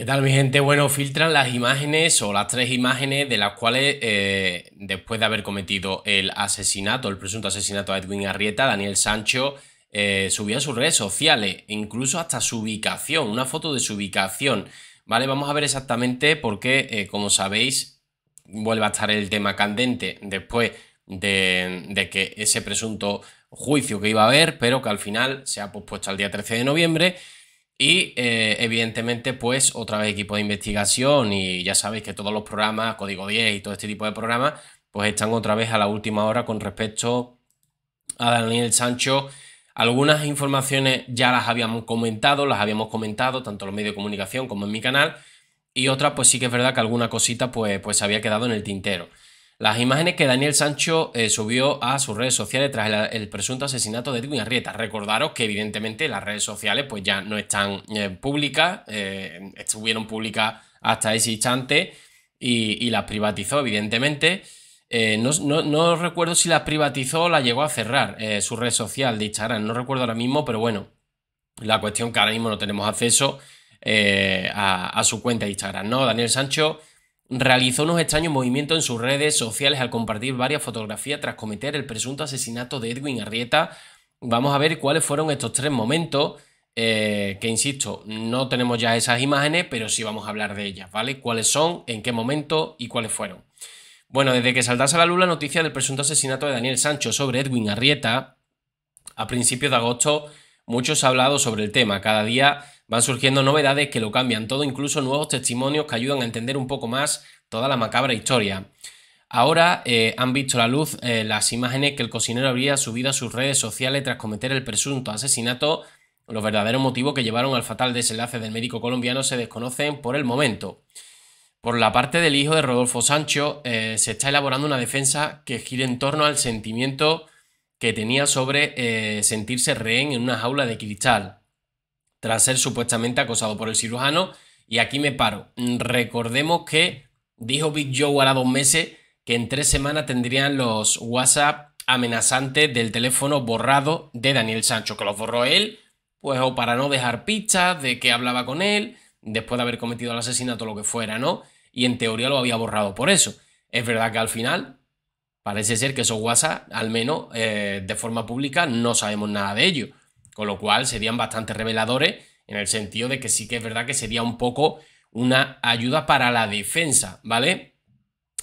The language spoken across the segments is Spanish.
¿Qué tal mi gente? Bueno, filtran las imágenes o las tres imágenes de las cuales eh, después de haber cometido el asesinato, el presunto asesinato a Edwin Arrieta, Daniel Sancho eh, subía a sus redes sociales, e incluso hasta su ubicación, una foto de su ubicación. Vale, vamos a ver exactamente por qué, eh, como sabéis, vuelve a estar el tema candente después de, de que ese presunto juicio que iba a haber, pero que al final se ha pospuesto al día 13 de noviembre. Y eh, evidentemente, pues otra vez equipo de investigación y ya sabéis que todos los programas, Código 10 y todo este tipo de programas, pues están otra vez a la última hora con respecto a Daniel Sancho. Algunas informaciones ya las habíamos comentado, las habíamos comentado tanto en los medios de comunicación como en mi canal. Y otras, pues sí que es verdad que alguna cosita pues, pues había quedado en el tintero. Las imágenes que Daniel Sancho eh, subió a sus redes sociales tras el, presunto asesinato de Edwin Arrieta. Recordaros que evidentemente las redes sociales pues ya no están eh, públicas, eh, estuvieron públicas hasta ese instante y, y las privatizó evidentemente. No, recuerdo si las privatizó o la llegó a cerrar su red social de Instagram, no recuerdo ahora mismo, pero bueno, la cuestión que ahora mismo no tenemos acceso a, a su cuenta de Instagram, ¿no? Daniel Sancho realizó unos extraños movimientos en sus redes sociales al compartir varias fotografías tras cometer el presunto asesinato de Edwin Arrieta. Vamos a ver cuáles fueron estos tres momentos, eh, que insisto, no tenemos ya esas imágenes, pero sí vamos a hablar de ellas, ¿vale? ¿Cuáles son, en qué momento y cuáles fueron? Bueno, desde que saltase a la luz la noticia del presunto asesinato de Daniel Sancho sobre Edwin Arrieta, a principios de agosto muchos ha hablado sobre el tema. Cada día Van surgiendo novedades que lo cambian todo, incluso nuevos testimonios que ayudan a entender un poco más toda la macabra historia. Ahora eh, han visto la luz eh, las imágenes que el cocinero habría subido a sus redes sociales tras cometer el presunto asesinato. Los verdaderos motivos que llevaron al fatal desenlace del médico colombiano se desconocen por el momento. Por la parte del hijo de Rodolfo Sancho, eh, se está elaborando una defensa que gira en torno al sentimiento que tenía sobre sentirse rehén en una jaula de cristal tras ser supuestamente acosado por el cirujano. Y aquí me paro. Recordemos que dijo Big Joe la dos meses que en tres semanas tendrían los WhatsApp amenazantes del teléfono borrado de Daniel Sancho, que los borró él, pues o para no dejar pistas de que hablaba con él, después de haber cometido el asesinato, lo que fuera, ¿no? Y en teoría lo había borrado por eso. Es verdad que al final parece ser que esos WhatsApp, al menos eh, de forma pública, no sabemos nada de ello. Con lo cual serían bastante reveladores en el sentido de que sí que es verdad que sería un poco una ayuda para la defensa, ¿vale?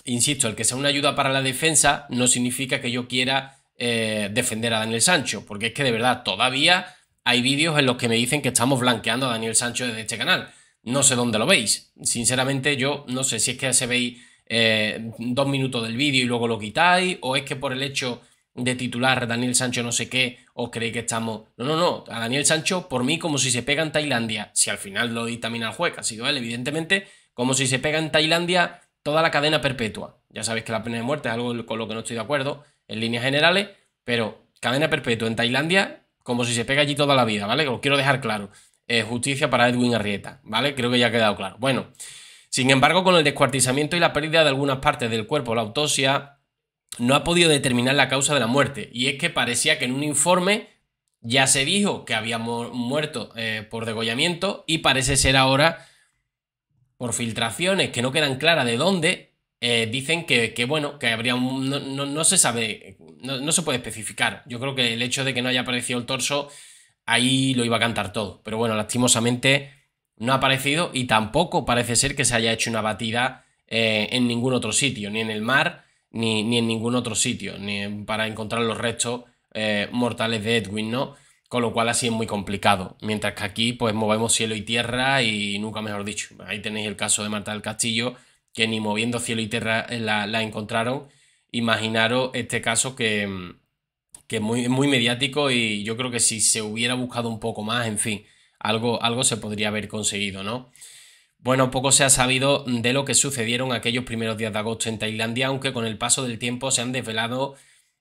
Insisto, el que sea una ayuda para la defensa no significa que yo quiera eh, defender a Daniel Sancho, porque es que de verdad todavía hay vídeos en los que me dicen que estamos blanqueando a Daniel Sancho desde este canal. No sé dónde lo veis. Sinceramente, yo no sé si es que se veis eh, dos minutos del vídeo y luego lo quitáis, o es que por el hecho de titular Daniel Sancho no sé qué, os creéis que estamos... No, no, no, a Daniel Sancho por mí como si se pega en Tailandia, si al final lo dictamina el juez, ha sido él, evidentemente, como si se pega en Tailandia toda la cadena perpetua. Ya sabéis que la pena de muerte es algo con lo que no estoy de acuerdo, en líneas generales, pero cadena perpetua en Tailandia como si se pega allí toda la vida, ¿vale? Os quiero dejar claro. Eh, justicia para Edwin Arrieta, ¿vale? Creo que ya ha quedado claro. Bueno, sin embargo, con el descuartizamiento y la pérdida de algunas partes del cuerpo, la autopsia no ha podido determinar la causa de la muerte. Y es que parecía que en un informe ya se dijo que había muerto eh, por degollamiento y parece ser ahora, por filtraciones que no quedan claras de dónde, eh, dicen que, que, bueno, que habría un, no, se sabe, no, se puede especificar. Yo creo que el hecho de que no haya aparecido el torso, ahí lo iba a cantar todo. Pero bueno, lastimosamente no ha aparecido y tampoco parece ser que se haya hecho una batida eh, en ningún otro sitio, ni en el mar, ni, en ningún otro sitio, ni para encontrar los restos eh, mortales de Edwin, ¿no? Con lo cual así es muy complicado. Mientras que aquí pues movemos cielo y tierra y nunca mejor dicho. Ahí tenéis el caso de Marta del Castillo, que ni moviendo cielo y tierra eh, la, encontraron. Imaginaros este caso que, es muy, muy mediático y yo creo que si se hubiera buscado un poco más, en fin, algo, algo se podría haber conseguido, ¿no? Bueno, poco se ha sabido de lo que sucedieron aquellos primeros días de agosto en Tailandia, aunque con el paso del tiempo se han desvelado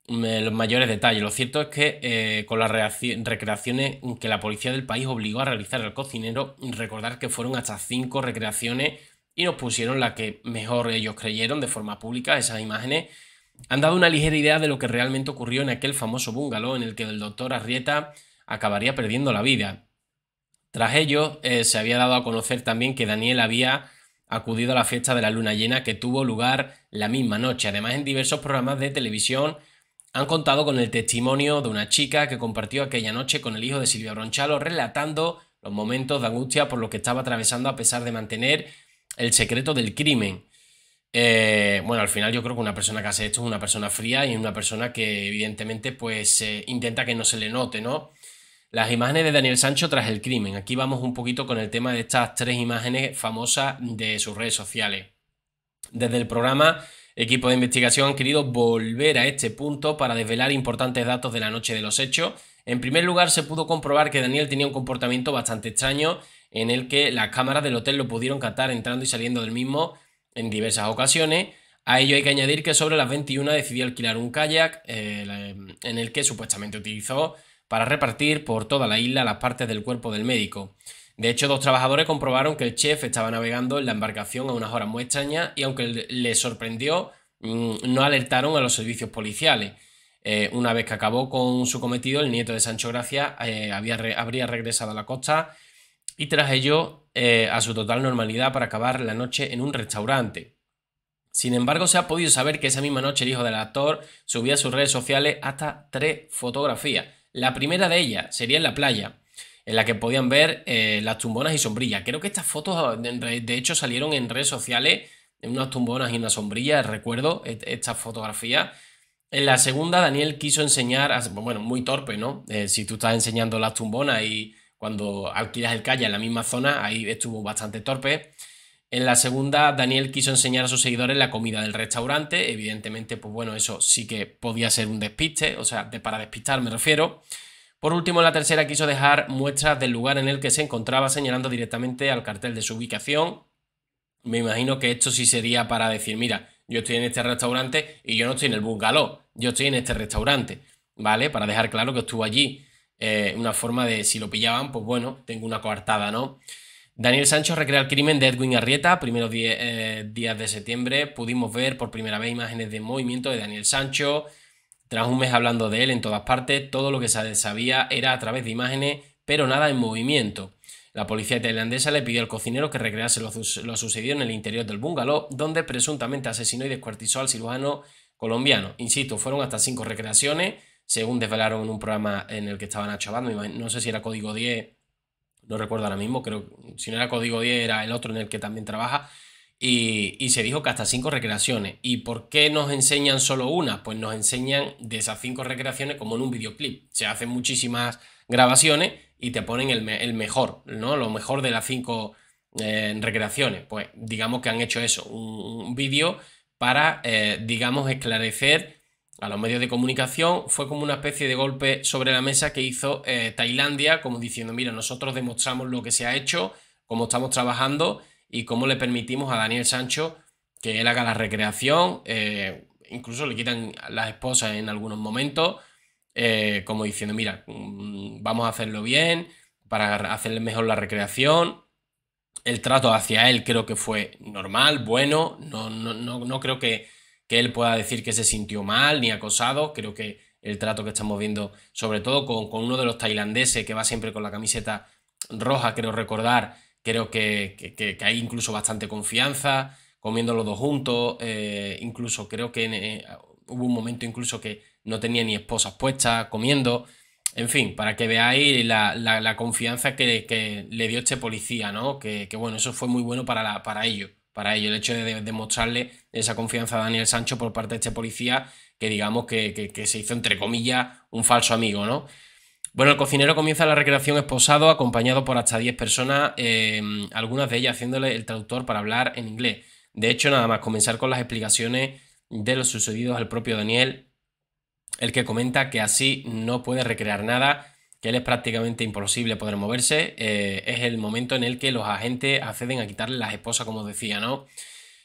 mm, eh, los mayores detalles. Lo cierto es que eh, con las recreaciones que la policía del país obligó a realizar el cocinero, recordar que fueron hasta cinco recreaciones y nos pusieron la que mejor ellos creyeron de forma pública, esas imágenes, han dado una ligera idea de lo que realmente ocurrió en aquel famoso bungalow en el que el doctor Arrieta acabaría perdiendo la vida. Tras ello, eh, se había dado a conocer también que Daniel había acudido a la fiesta de la luna llena que tuvo lugar la misma noche. Además, en diversos programas de televisión han contado con el testimonio de una chica que compartió aquella noche con el hijo de Silvia Bronchalo, relatando los momentos de angustia por lo que estaba atravesando a pesar de mantener el secreto del crimen. Eh, bueno, al final yo creo que una persona que hace esto es una persona fría y una persona que evidentemente pues eh, intenta que no se le note, ¿no? Las imágenes de Daniel Sancho tras el crimen. Aquí vamos un poquito con el tema de estas tres imágenes famosas de sus redes sociales. Desde el programa, equipo de investigación han querido volver a este punto para desvelar importantes datos de la noche de los hechos. En primer lugar, se pudo comprobar que Daniel tenía un comportamiento bastante extraño en el que las cámaras del hotel lo pudieron captar entrando y saliendo del mismo en diversas ocasiones. A ello hay que añadir que sobre las 21 decidió alquilar un kayak eh, en el que supuestamente utilizó para repartir por toda la isla las partes del cuerpo del médico. De hecho, dos trabajadores comprobaron que el chef estaba navegando en la embarcación a unas horas muy extrañas y aunque le sorprendió, mm, no alertaron a los servicios policiales. Eh, una vez que acabó con su cometido, el nieto de Sancho Gracia eh, había habría regresado a la costa y tras ello eh, a su total normalidad para acabar la noche en un restaurante. Sin embargo, se ha podido saber que esa misma noche el hijo del actor subía a sus redes sociales hasta tres fotografías la primera de ellas sería en la playa, en la que podían ver eh, las tumbonas y sombrillas. Creo que estas fotos, de hecho, salieron en redes sociales, en unas tumbonas y una sombrilla, recuerdo esta fotografía. En la segunda, Daniel quiso enseñar, bueno, muy torpe, ¿no? Eh, si tú estás enseñando las tumbonas y cuando alquilas el calle en la misma zona, ahí estuvo bastante torpe. En la segunda, Daniel quiso enseñar a sus seguidores la comida del restaurante. Evidentemente, pues bueno, eso sí que podía ser un despiste, o sea, de, para despistar me refiero. Por último, en la tercera quiso dejar muestras del lugar en el que se encontraba, señalando directamente al cartel de su ubicación. Me imagino que esto sí sería para decir, mira, yo estoy en este restaurante y yo no estoy en el bungalow, yo estoy en este restaurante, ¿vale? Para dejar claro que estuvo allí. Eh, una forma de, si lo pillaban, pues bueno, tengo una coartada, ¿no? Daniel Sancho recrea el crimen de Edwin Arrieta. Primeros eh, días de septiembre pudimos ver por primera vez imágenes de movimiento de Daniel Sancho. Tras un mes hablando de él en todas partes, todo lo que se sabía era a través de imágenes, pero nada en movimiento. La policía tailandesa le pidió al cocinero que recrease lo, sucedido en el interior del bungalow, donde presuntamente asesinó y descuartizó al cirujano colombiano. Insisto, fueron hasta cinco recreaciones, según desvelaron en un programa en el que estaban Nacho no sé si era Código 10 no recuerdo ahora mismo, creo, si no era Código 10 era el otro en el que también trabaja, y, se dijo que hasta cinco recreaciones. ¿Y por qué nos enseñan solo una? Pues nos enseñan de esas cinco recreaciones como en un videoclip. Se hacen muchísimas grabaciones y te ponen el, mejor, ¿no? Lo mejor de las cinco eh, recreaciones. Pues digamos que han hecho eso, un, vídeo para, eh, digamos, esclarecer a los medios de comunicación fue como una especie de golpe sobre la mesa que hizo eh, Tailandia, como diciendo, mira, nosotros demostramos lo que se ha hecho, cómo estamos trabajando y cómo le permitimos a Daniel Sancho que él haga la recreación, eh, incluso le quitan las esposas en algunos momentos, eh, como diciendo, mira, mm, vamos a hacerlo bien, para hacerle mejor la recreación. El trato hacia él creo que fue normal, bueno, no, no, no creo que que él pueda decir que se sintió mal ni acosado. Creo que el trato que estamos viendo, sobre todo con, uno de los tailandeses que va siempre con la camiseta roja, creo recordar, creo que, hay incluso bastante confianza, comiendo los dos juntos, eh, incluso creo que eh, hubo un momento incluso que no tenía ni esposas puestas, comiendo. En fin, para que veáis la, confianza que, le dio este policía, ¿no? Que, bueno, eso fue muy bueno para, para ellos para ello. El hecho de demostrarle esa confianza a Daniel Sancho por parte de este policía que digamos que, se hizo entre comillas un falso amigo, ¿no? Bueno, el cocinero comienza la recreación esposado, acompañado por hasta 10 personas, em, algunas de ellas haciéndole el traductor para hablar en inglés. De hecho, nada más comenzar con las explicaciones de los sucedidos al propio Daniel, el que comenta que así no puede recrear nada que él es prácticamente imposible poder moverse, eh, es el momento en el que los agentes acceden a quitarle las esposas, como decía, ¿no?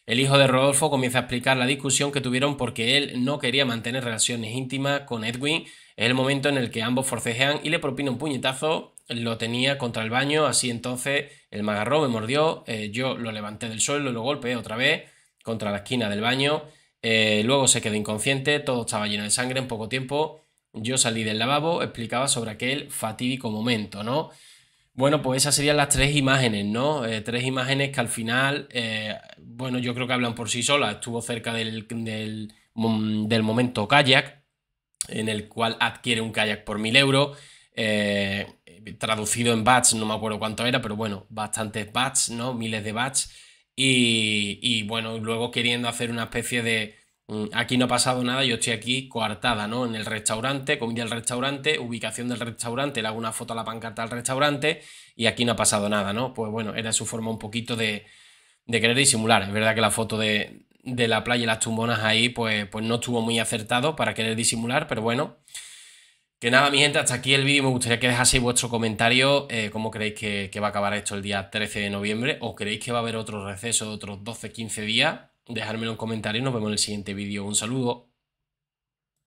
El hijo de Rodolfo comienza a explicar la discusión que tuvieron porque él no quería mantener relaciones íntimas con Edwin. Es el momento en el que ambos forcejean y le propina un puñetazo. Lo tenía contra el baño, así entonces el magarro me mordió. Eh, yo lo levanté del suelo y lo golpeé otra vez contra la esquina del baño. Eh, luego se quedó inconsciente, todo estaba lleno de sangre en poco tiempo. Yo salí del lavabo, explicaba sobre aquel fatídico momento, ¿no? Bueno, pues esas serían las tres imágenes, ¿no? Eh, tres imágenes que al final, eh, bueno, yo creo que hablan por sí solas. Estuvo cerca del, momento kayak, en el cual adquiere un kayak por mil euros. Eh, traducido en bats, no me acuerdo cuánto era, pero bueno, bastantes bats, ¿no? Miles de bats. y bueno, luego queriendo hacer una especie de, Mm, aquí no ha pasado nada, yo estoy aquí coartada, ¿no? En el restaurante, comida del restaurante, ubicación del restaurante, le hago una foto a la pancarta del restaurante y aquí no ha pasado nada, ¿no? Pues bueno, era su forma un poquito de, de querer disimular. Es verdad que la foto de, la playa y las tumbonas ahí, pues, pues no estuvo muy acertado para querer disimular, pero bueno. Que nada, mi gente, hasta aquí el vídeo. Me gustaría que dejaseis vuestro comentario. Eh, ¿Cómo creéis que, que va a acabar esto el día 13 de noviembre? ¿O creéis que va a haber otro receso de otros 12, 15 días? dejármelo en comentarios. Nos vemos en el siguiente vídeo. Un saludo.